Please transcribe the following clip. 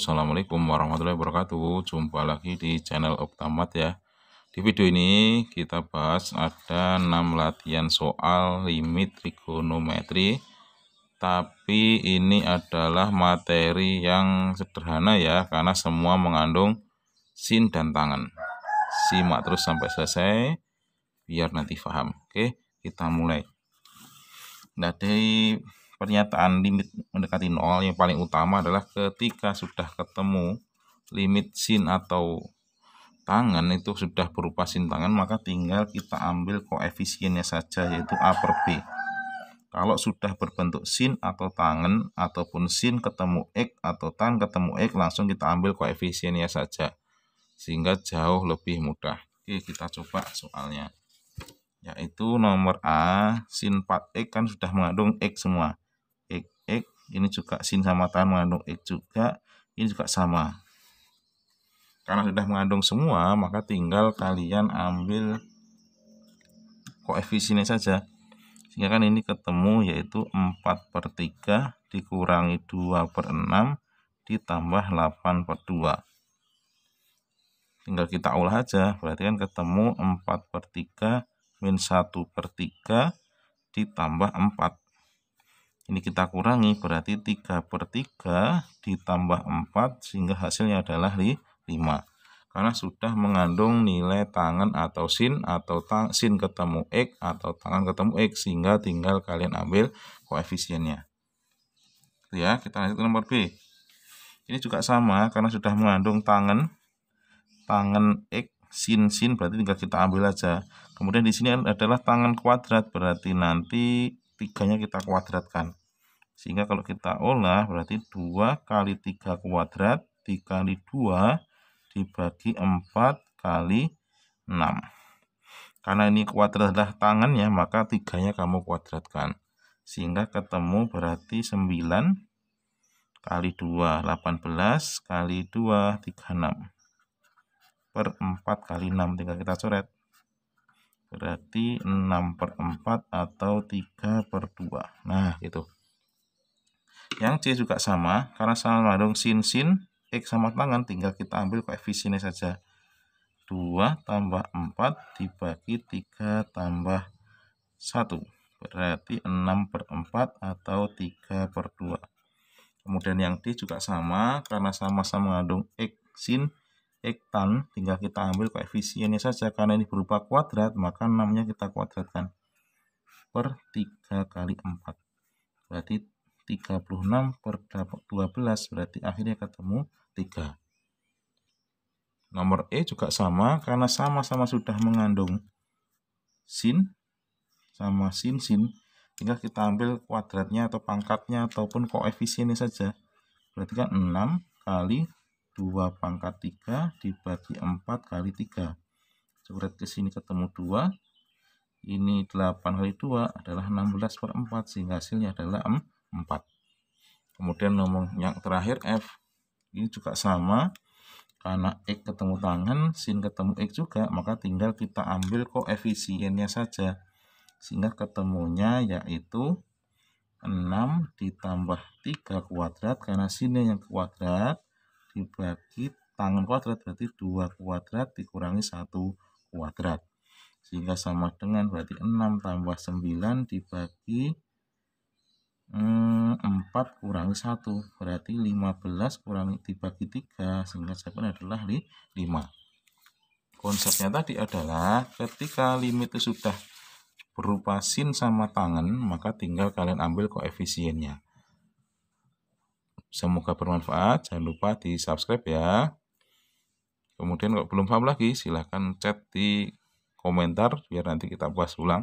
Assalamualaikum warahmatullahi wabarakatuh Jumpa lagi di channel Optamat ya Di video ini kita bahas ada 6 latihan soal limit trigonometri Tapi ini adalah materi yang sederhana ya Karena semua mengandung sin dan tangan Simak terus sampai selesai Biar nanti paham Oke kita mulai Nah di pernyataan limit mendekati nol yang paling utama adalah ketika sudah ketemu limit sin atau tangan itu sudah berupa sin tangan maka tinggal kita ambil koefisiennya saja yaitu a per b kalau sudah berbentuk sin atau tangan ataupun sin ketemu x atau tan ketemu x langsung kita ambil koefisiennya saja sehingga jauh lebih mudah oke kita coba soalnya yaitu nomor A sin 4x kan sudah mengandung x semua ini juga sin sama tan mengandung x juga ini juga sama karena sudah mengandung semua maka tinggal kalian ambil koefisiennya saja sehingga kan ini ketemu yaitu 4 per 3 dikurangi 2 per 6 ditambah 8 per 2 tinggal kita olah aja berarti kan ketemu 4 per 3 min 1 per 3 ditambah 4 ini kita kurangi berarti 3 per 3 ditambah 4 sehingga hasilnya adalah 5. Karena sudah mengandung nilai tangan atau sin atau sin ketemu X atau tangan ketemu X sehingga tinggal kalian ambil koefisiennya. Gitu ya, kita lanjut ke nomor B. Ini juga sama karena sudah mengandung tangan tangan X sin sin berarti tinggal kita ambil aja. Kemudian di sini adalah tangan kuadrat berarti nanti tiganya kita kuadratkan. Sehingga kalau kita olah berarti 2 kali 3 kuadrat dikali 2 dibagi 4 kali 6. Karena ini kuadrat adalah ya, maka tiganya kamu kuadratkan. Sehingga ketemu berarti 9 kali 2, 18 kali 2, 36 per 4 kali 6 tinggal kita coret berarti 6 per 4 atau 3 per 2 nah gitu yang C juga sama, karena sama mengandung sin-sin, X sama tangan, tinggal kita ambil koefisiennya saja. 2 tambah 4 dibagi 3 tambah 1. Berarti 6 per 4 atau 3 per 2. Kemudian yang D juga sama, karena sama-sama mengandung X sin, X tan, tinggal kita ambil koefisiennya saja. Karena ini berupa kuadrat, maka 6-nya kita kuadratkan. Per 3 kali 4. Berarti 36 per 12 berarti akhirnya ketemu 3. Nomor E juga sama karena sama-sama sudah mengandung sin sama sin sin tinggal kita ambil kuadratnya atau pangkatnya ataupun koefisiennya saja. Berarti kan 6 kali 2 pangkat 3 dibagi 4 kali 3. Coret ke sini ketemu 2. Ini 8 kali 2 adalah 16 per 4 sehingga hasilnya adalah 4. 4 kemudian nomor yang terakhir F ini juga sama karena X ketemu tangan sin ketemu X juga maka tinggal kita ambil koefisiennya saja sehingga ketemunya yaitu 6 ditambah 3 kuadrat karena sinnya yang kuadrat dibagi tangan kuadrat berarti 2 kuadrat dikurangi 1 kuadrat sehingga sama dengan berarti 6 tambah 9 dibagi Hmm, empat 4 kurangi 1 berarti 15 kurangi dibagi 3 sehingga jawaban adalah 5 konsepnya tadi adalah ketika limit itu sudah berupa sin sama tangan maka tinggal kalian ambil koefisiennya semoga bermanfaat jangan lupa di subscribe ya kemudian kalau belum paham lagi silahkan chat di komentar biar nanti kita bahas ulang